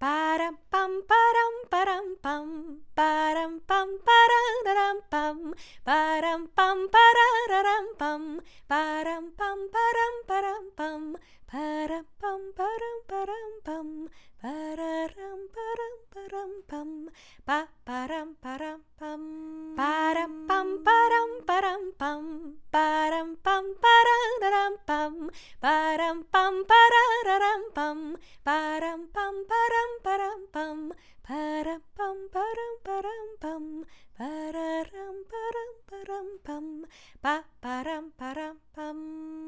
Param pam param param pam param pam pararam pam param pam pararam pam param pam param param pam param pam param param pam pararam param param pam pa param param pam param pam param param pam param pam pararam Param pam pararam pam. Param pam param param pam. Param pam param param pam. Pararam param param pam. Pa param param pam.